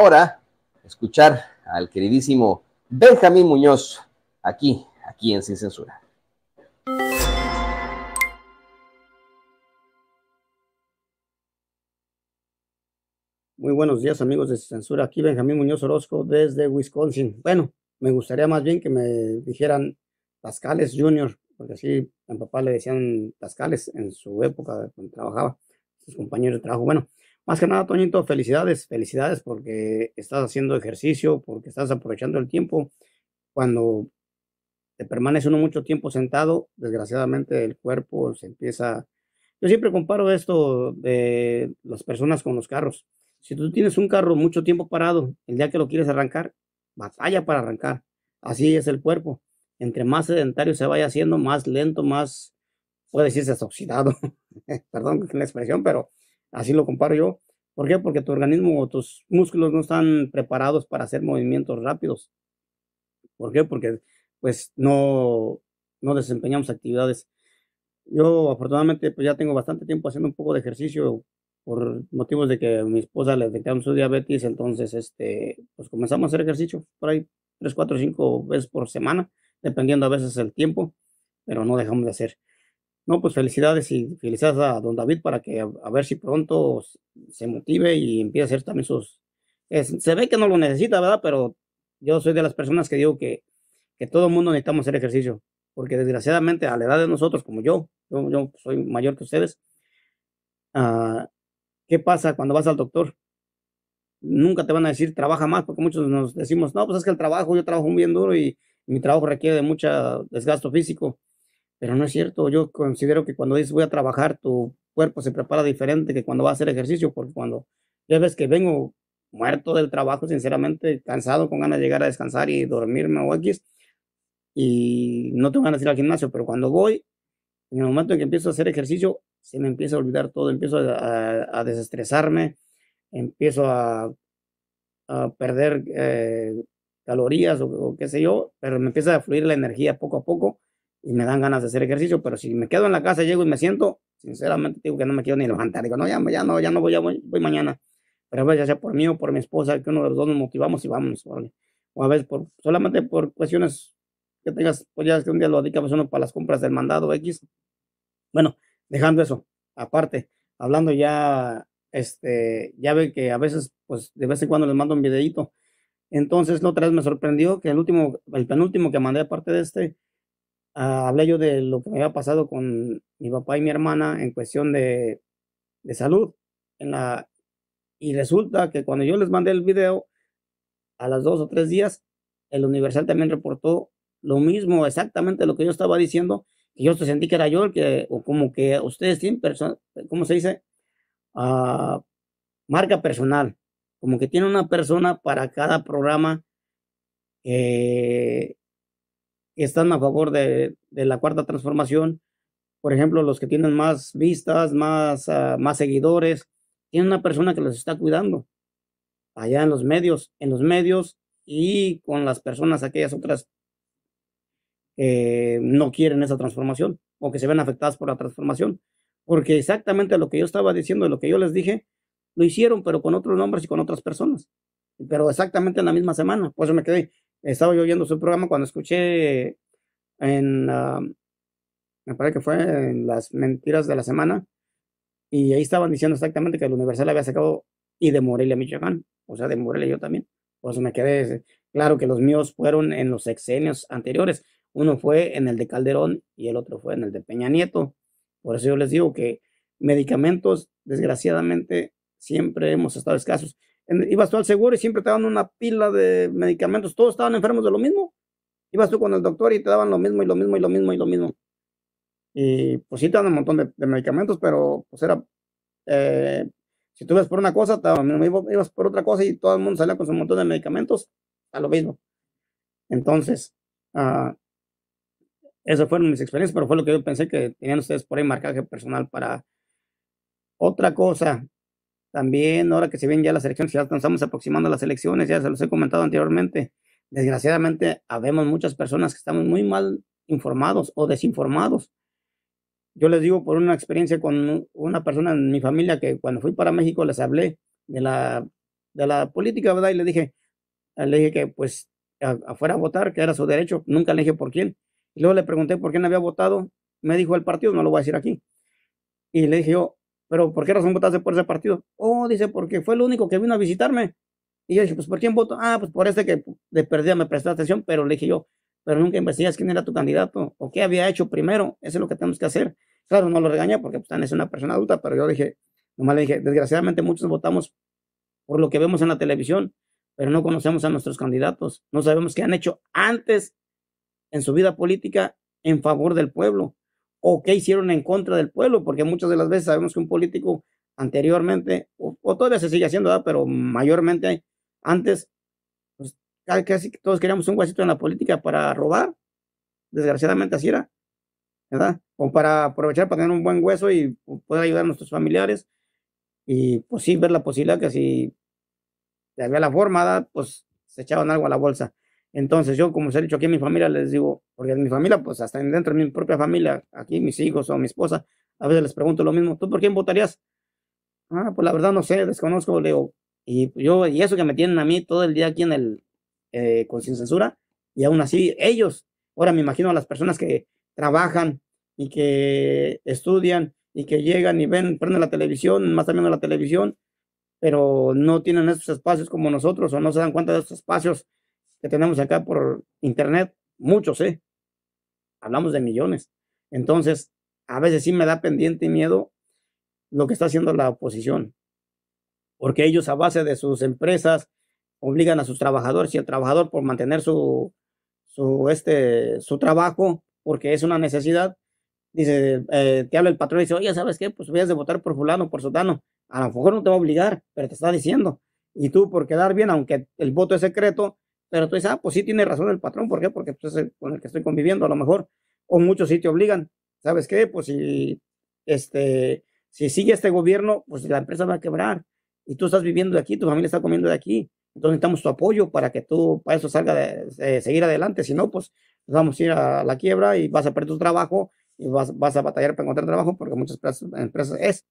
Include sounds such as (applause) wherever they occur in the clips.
ahora escuchar al queridísimo Benjamín Muñoz aquí, aquí en Sin Censura. Muy buenos días amigos de Sin Censura, aquí Benjamín Muñoz Orozco desde Wisconsin. Bueno, me gustaría más bien que me dijeran Pascales Junior, porque así a mi papá le decían Pascales en su época cuando trabajaba, sus compañeros de trabajo. Bueno, más que nada, Toñito, felicidades, felicidades porque estás haciendo ejercicio, porque estás aprovechando el tiempo. Cuando te permanece uno mucho tiempo sentado, desgraciadamente el cuerpo se empieza... Yo siempre comparo esto de las personas con los carros. Si tú tienes un carro mucho tiempo parado, el día que lo quieres arrancar, batalla para arrancar. Así es el cuerpo. Entre más sedentario se vaya haciendo, más lento, más, puede decirse, oxidado. (laughs) Perdón la expresión, pero Así lo comparo yo. ¿Por qué? Porque tu organismo o tus músculos no están preparados para hacer movimientos rápidos. ¿Por qué? Porque pues no, no desempeñamos actividades. Yo afortunadamente pues ya tengo bastante tiempo haciendo un poco de ejercicio por motivos de que mi esposa le detectaron su diabetes, entonces este, pues comenzamos a hacer ejercicio por ahí 3, 4, 5 veces por semana, dependiendo a veces el tiempo, pero no dejamos de hacer. No, pues felicidades y felicidades a don David para que a, ver si pronto se motive y empiece a hacer también sus... se ve que no lo necesita, ¿verdad? Pero yo soy de las personas que digo que, que todo el mundo necesitamos hacer ejercicio, porque desgraciadamente a la edad de nosotros, como yo, yo, soy mayor que ustedes, ah, ¿qué pasa cuando vas al doctor? Nunca te van a decir trabaja más, porque muchos nos decimos, no, pues es que el trabajo, yo trabajo bien duro y mi trabajo requiere de mucho desgasto físico pero no es cierto, yo considero que cuando dices voy a trabajar, tu cuerpo se prepara diferente que cuando vas a hacer ejercicio, porque cuando ya ves que vengo muerto del trabajo, sinceramente, cansado, con ganas de llegar a descansar y dormirme o X, y no tengo ganas de ir al gimnasio, pero cuando voy, en el momento en que empiezo a hacer ejercicio, se me empieza a olvidar todo, empiezo a, desestresarme, empiezo a, perder eh, calorías o, qué sé yo, pero me empieza a fluir la energía poco a poco y me dan ganas de hacer ejercicio, pero si me quedo en la casa, llego y me siento, sinceramente digo que no me quiero ni levantar, digo, no, ya, no, ya no voy, ya voy, mañana, pero a veces ya sea por mí o por mi esposa, que uno de los dos nos motivamos y vamos, o a veces por, solamente por cuestiones que tengas, pues ya que un día lo dedicamos uno para las compras del mandado X, bueno, dejando eso, aparte, hablando ya, este, ya ve que a veces, pues de vez en cuando les mando un videito, entonces la otra vez me sorprendió que el último, el penúltimo que mandé aparte de este, Ah, hablé yo de lo que me había pasado con mi papá y mi hermana en cuestión de, de salud. En la, y resulta que cuando yo les mandé el video, a las dos o tres días, el Universal también reportó lo mismo, exactamente lo que yo estaba diciendo, que yo sentí que era yo el que, o como que ustedes tienen, ¿cómo se dice? Ah, marca personal, como que tiene una persona para cada programa eh, están a favor de, la cuarta transformación, por ejemplo, los que tienen más vistas, ah, más, seguidores, tienen una persona que los está cuidando allá en los medios, en los medios y con las personas, aquellas otras que no quieren esa transformación o que se ven afectadas por la transformación. Porque exactamente lo que yo estaba diciendo, lo que yo les dije, lo hicieron, pero con otros nombres y con otras personas. Pero exactamente en la misma semana. Por eso me quedé, estaba yo oyendo su programa cuando escuché en, me que fue en las mentiras de la semana, y ahí estaban diciendo exactamente que el Universal había sacado y de Morelia, Michoacán, o sea, de Morelia yo también. Por eso me quedé, claro que los míos fueron en los sexenios anteriores. Uno fue en el de Calderón y el otro fue en el de Peña Nieto. Por eso yo les digo que medicamentos, desgraciadamente, siempre hemos estado escasos ibas tú al seguro y siempre te daban una pila de medicamentos, todos estaban enfermos de lo mismo. Ibas tú con el doctor y te daban lo mismo y lo mismo y lo mismo y lo mismo. Y pues sí te daban un montón de, medicamentos, pero pues era, eh, si tú ibas por una cosa, te ibas por otra cosa y todo el mundo salía con su montón de medicamentos, a lo mismo. Entonces, ah, esas fueron mis experiencias, pero fue lo que yo pensé que tenían ustedes por ahí marcaje personal para otra cosa. También, ahora que se ven ya las elecciones, ya estamos aproximando las elecciones, ya se los he comentado anteriormente. Desgraciadamente, habemos muchas personas que estamos muy mal informados o desinformados. Yo les digo por una experiencia con una persona en mi familia que cuando fui para México les hablé de la, de la política, ¿verdad? Y le dije, le dije que pues afuera a votar, que era su derecho, nunca le dije por quién. Y luego le pregunté por quién había votado, me dijo el partido, no lo voy a decir aquí. Y le dije yo, pero ¿por qué razón votaste por ese partido? Oh, dice, porque fue el único que vino a visitarme. Y yo dije, pues ¿por quién voto? Ah, pues por este que de perdida me prestó atención, pero le dije yo, pero nunca investigas quién era tu candidato o qué había hecho primero, eso es lo que tenemos que hacer. Claro, no lo regaña porque pues, es una persona adulta, pero yo le dije, nomás le dije, desgraciadamente muchos votamos por lo que vemos en la televisión, pero no conocemos a nuestros candidatos, no sabemos qué han hecho antes en su vida política en favor del pueblo o qué hicieron en contra del pueblo, porque muchas de las veces sabemos que un político anteriormente, o, todavía se sigue haciendo, ¿verdad? pero mayormente antes, pues casi todos queríamos un huesito en la política para robar, desgraciadamente así era, ¿verdad? O para aprovechar para tener un buen hueso y poder ayudar a nuestros familiares y pues sí ver la posibilidad que si había la forma, ¿verdad? pues se echaban algo a la bolsa. Entonces yo, como se ha dicho aquí en mi familia, les digo, porque en mi familia, pues hasta dentro de mi propia familia, aquí mis hijos o mi esposa, a veces les pregunto lo mismo, ¿tú por quién votarías? Ah, pues la verdad no sé, desconozco, le digo, y yo, y eso que me tienen a mí todo el día aquí en el, eh, con sin censura, y aún así ellos, ahora me imagino a las personas que trabajan y que estudian y que llegan y ven, prenden la televisión, más también la televisión, pero no tienen esos espacios como nosotros o no se dan cuenta de esos espacios que tenemos acá por internet, muchos, ¿eh? Hablamos de millones. Entonces, a veces sí me da pendiente y miedo lo que está haciendo la oposición, porque ellos a base de sus empresas obligan a sus trabajadores y el trabajador por mantener su, su, este, su trabajo, porque es una necesidad, dice, eh, te habla el patrón y dice, oye, ¿sabes qué? Pues voy a votar por fulano, por sotano. A lo mejor no te va a obligar, pero te está diciendo. Y tú por quedar bien, aunque el voto es secreto, pero tú dices, ah, pues sí tiene razón el patrón, ¿por qué? Porque pues, con el que estoy conviviendo a lo mejor. O muchos sí te obligan, ¿sabes qué? Pues si, este, si sigue este gobierno, pues la empresa va a quebrar. Y tú estás viviendo de aquí, tu familia está comiendo de aquí. Entonces necesitamos tu apoyo para que tú, para eso salga de, seguir adelante. Si no, pues vamos a ir a la quiebra y vas a perder tu trabajo y vas, vas a batallar para encontrar trabajo porque muchas empresas es.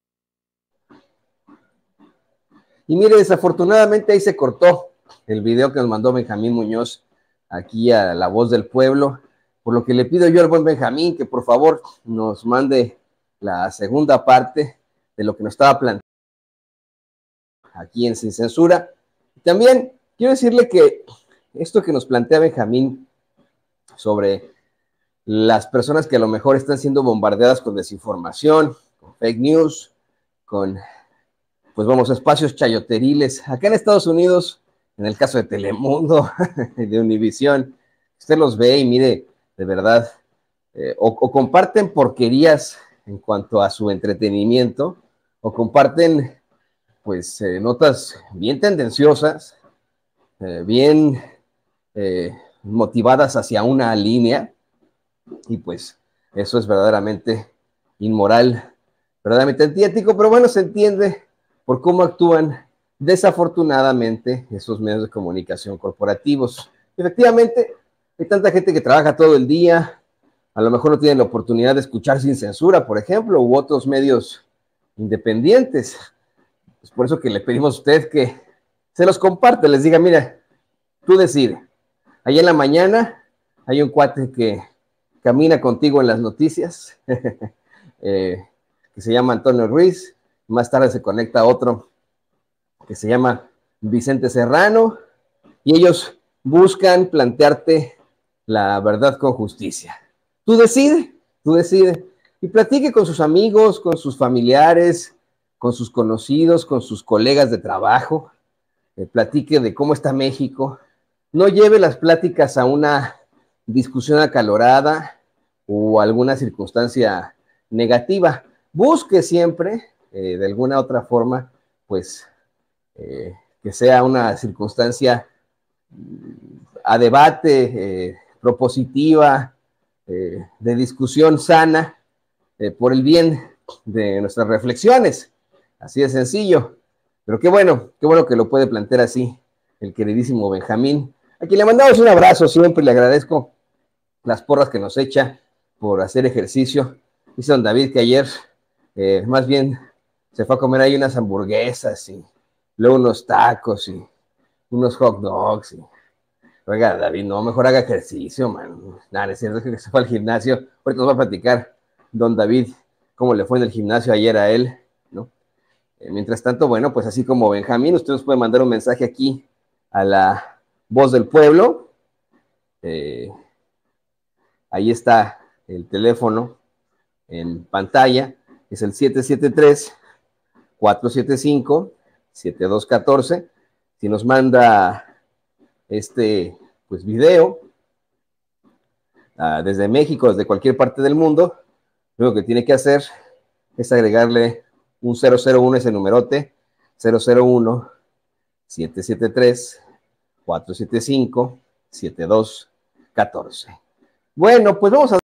Y mire, desafortunadamente ahí se cortó el video que nos mandó Benjamín Muñoz aquí a La Voz del Pueblo. Por lo que le pido yo al buen Benjamín que por favor nos mande la segunda parte de lo que nos estaba planteando aquí en Sin Censura. También quiero decirle que esto que nos plantea Benjamín sobre las personas que a lo mejor están siendo bombardeadas con desinformación, con fake news, con, pues vamos, espacios chayoteriles. Acá en Estados Unidos en el caso de Telemundo, (laughs) de Univisión, usted los ve y mire, de verdad, eh, o, comparten porquerías en cuanto a su entretenimiento, o comparten pues eh, notas bien tendenciosas, eh, bien motivadas hacia una línea, y pues eso es verdaderamente inmoral, verdaderamente antiético, pero bueno, se entiende por cómo actúan desafortunadamente esos medios de comunicación corporativos. Efectivamente, hay tanta gente que trabaja todo el día, a lo mejor no tienen la oportunidad de escuchar sin censura, por ejemplo, u otros medios independientes. Es por eso que le pedimos a usted que se los comparte, les diga, mira, tú decide. Allá en la mañana hay un cuate que camina contigo en las noticias, (laughs) eh, que se llama Antonio Ruiz, más tarde se conecta a otro que se llama Vicente Serrano, y ellos buscan plantearte la verdad con justicia. Tú decides, tú decides y platique con sus amigos, con sus familiares, con sus conocidos, con sus colegas de trabajo, eh, platique de cómo está México. No lleve las pláticas a una discusión acalorada o alguna circunstancia negativa. Busque siempre, eh, de alguna otra forma, pues eh, que sea una circunstancia mm, a debate, eh, propositiva, eh, de discusión sana, por el bien de nuestras reflexiones. Así de sencillo. Pero qué bueno, qué bueno que lo puede plantear así el queridísimo Benjamín, a quien le mandamos un abrazo siempre, le agradezco las porras que nos echa por hacer ejercicio. Dice don David que ayer, más bien, se fue a comer ahí unas hamburguesas y luego unos tacos y unos hot dogs. Y... Oiga, David, no, mejor haga ejercicio, man. Nada, es cierto que se fue al gimnasio. Ahorita nos va a platicar don David cómo le fue en el gimnasio ayer a él, ¿no? Eh, mientras tanto, bueno, pues así como Benjamín, usted nos puede mandar un mensaje aquí a la voz del pueblo. Eh, ahí está el teléfono en pantalla, es el 773 475 7214. Si nos manda este pues video ah, desde México, desde cualquier parte del mundo, lo que tiene que hacer es agregarle un 001 ese numerote 001 773 475 7214. Bueno, pues vamos a